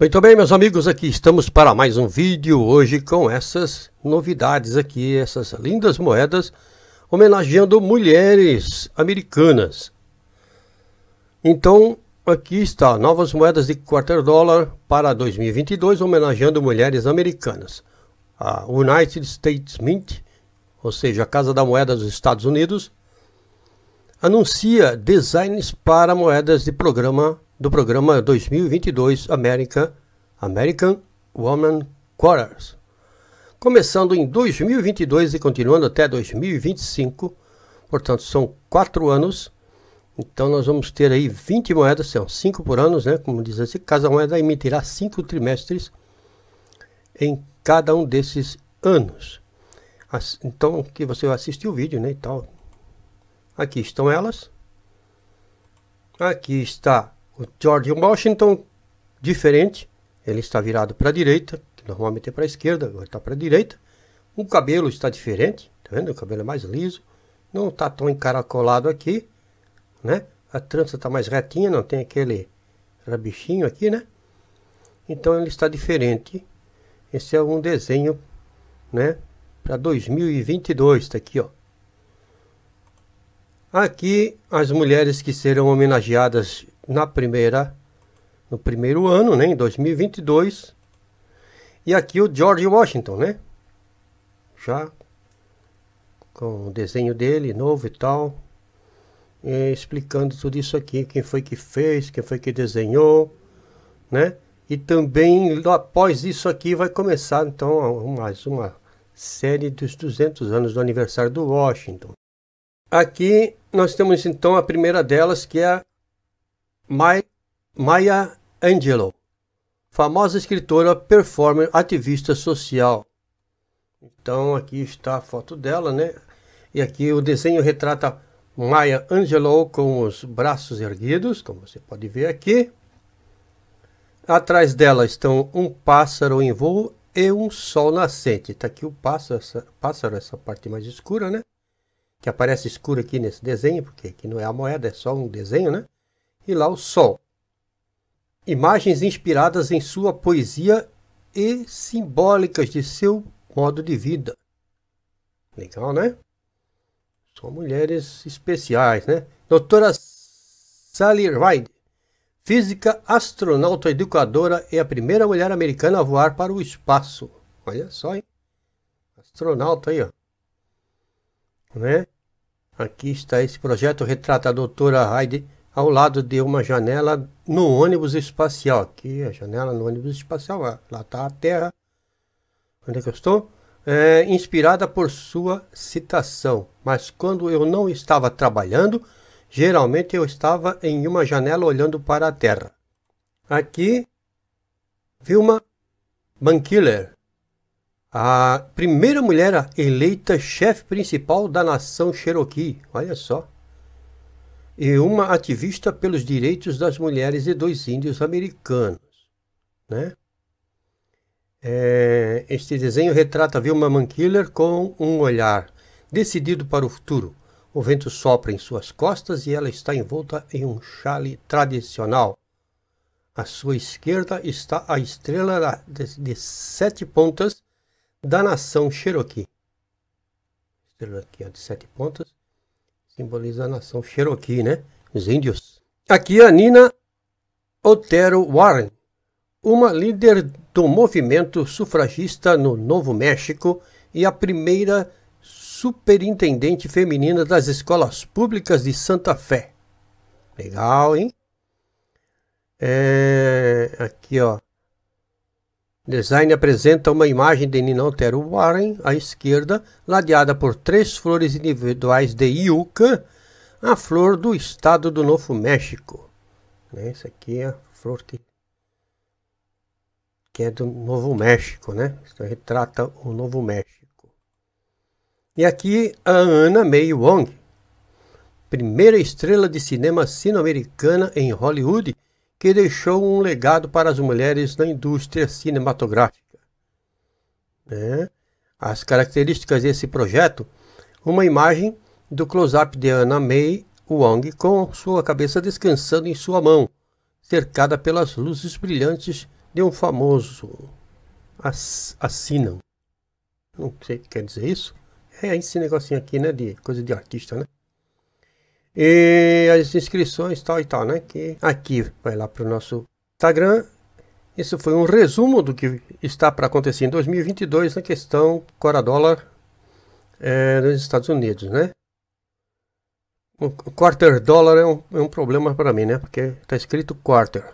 Muito bem, meus amigos, aqui estamos para mais um vídeo hoje com essas novidades aqui, essas lindas moedas homenageando mulheres americanas. Então, Aqui está, novas moedas de quarter dólar para 2022, homenageando mulheres americanas. A United States Mint, ou seja, a Casa da Moeda dos Estados Unidos, anuncia designs para moedas de programa do programa 2022 America, American Woman Quarters. Começando em 2022 e continuando até 2025, portanto são quatro anos, então nós vamos ter aí 20 moedas, são 5 por ano, né? Como diz assim, cada moeda emitirá 5 trimestres em cada um desses anos. então que você vai assistir o vídeo, né, e tal. Aqui estão elas. Aqui está o George Washington diferente, ele está virado para a direita, que normalmente é para a esquerda, agora está para a direita. O cabelo está diferente, tá vendo? O cabelo é mais liso, não está tão encaracolado aqui né? A trança está mais retinha, não tem aquele rabichinho aqui, né? Então ele está diferente. Esse é um desenho, né? Para 2022, está aqui, ó. Aqui as mulheres que serão homenageadas na primeira, no primeiro ano, né? Em 2022. E aqui o George Washington, né? Já com o desenho dele novo e tal. É, explicando tudo isso aqui, quem foi que fez, quem foi que desenhou, né? E também, após isso aqui, vai começar, então, mais uma série dos 200 anos do aniversário do Washington. Aqui nós temos, então, a primeira delas, que é Maya Angelou, famosa escritora, performer, ativista social. Então, aqui está a foto dela, né? E aqui o desenho retrata Maya Angelou com os braços erguidos, como você pode ver aqui. Atrás dela estão um pássaro em voo e um sol nascente. Está aqui o pássaro essa, pássaro, essa parte mais escura, né? Que aparece escuro aqui nesse desenho, porque aqui não é a moeda, é só um desenho, né? E lá o sol. Imagens inspiradas em sua poesia e simbólicas de seu modo de vida. Legal, né? São mulheres especiais, né? Doutora Sally Ride, física, astronauta, educadora e a primeira mulher americana a voar para o espaço. Olha só, hein? Astronauta aí, ó. Né? Aqui está esse projeto, retrata a doutora Heide ao lado de uma janela no ônibus espacial. Aqui, a janela no ônibus espacial, lá está a Terra. Onde é que eu estou? é, inspirada por sua citação. Mas quando eu não estava trabalhando, geralmente eu estava em uma janela olhando para a terra. Aqui, Vilma Bankiller, a primeira mulher eleita chefe principal da nação Cherokee. Olha só. E uma ativista pelos direitos das mulheres e dos índios americanos. Né? É, este desenho retrata Vilma Mankiller com um olhar decidido para o futuro. O vento sopra em suas costas e ela está envolta em um chale tradicional. À sua esquerda está a estrela de, de sete pontas da nação Cherokee. Estrela aqui ó, de sete pontas simboliza a nação Cherokee, né? Os índios. Aqui a Nina Otero Warren, uma líder do movimento sufragista no Novo México e a primeira superintendente feminina das escolas públicas de Santa Fé. Legal, hein? É, aqui, ó. Design apresenta uma imagem de Nina Altero Warren à esquerda, ladeada por três flores individuais de Iuca, a flor do estado do Novo México. Essa né, aqui é a flor que que é do Novo México, né? Então retrata o Novo México. E aqui a Anna May Wong, primeira estrela de cinema sino-americana em Hollywood, que deixou um legado para as mulheres na indústria cinematográfica. Né? As características desse projeto: uma imagem do close-up de Anna May Wong com sua cabeça descansando em sua mão, cercada pelas luzes brilhantes de um famoso assinam. Não sei o que quer dizer isso. É esse negocinho aqui, né? De coisa de artista, né? E as inscrições, tal e tal, né? Que aqui vai lá para o nosso Instagram. Isso foi um resumo do que está para acontecer em 2022 na questão cora-dólar é, eh, nos Estados Unidos, né? O quarter dólar é um, é um problema para mim, né? Porque está escrito quarter.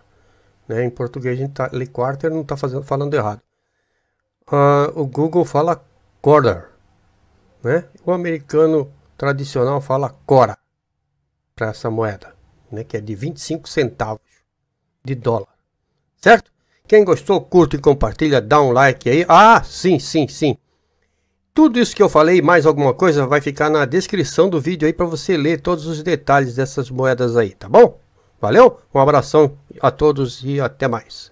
Né? Em português a gente tá, quarter, não está falando errado. Uh, o Google fala quarter, né? O americano tradicional fala cora para essa moeda, né? Que é de 25 centavos de dólar, certo? Quem gostou, curte e compartilha, dá um like aí. Ah, sim, sim, sim. Tudo isso que eu falei, mais alguma coisa, vai ficar na descrição do vídeo aí para você ler todos os detalhes dessas moedas aí, tá bom? Valeu, um abração a todos e até mais.